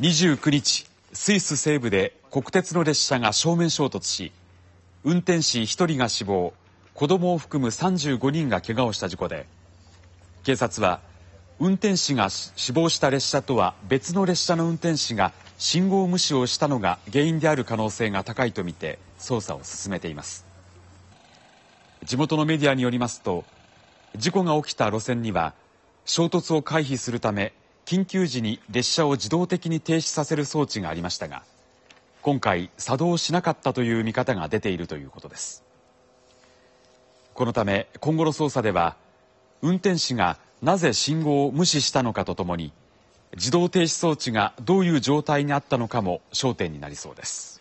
29日、スイス西部で国鉄の列車が正面衝突し、運転士1人が死亡、子供を含む35人が怪我をした事故で、警察は、運転士が死亡した列車とは別の列車の運転士が信号無視をしたのが原因である可能性が高いとみて捜査を進めています。地元のメディアによりますと、事故が起きた路線には、衝突を回避するため緊急時に列車を自動的に停止させる装置がありましたが今回作動しなかったという見方が出ているということです。このため今後の捜査では運転士がなぜ信号を無視したのかとともに自動停止装置がどういう状態にあったのかも焦点になりそうです。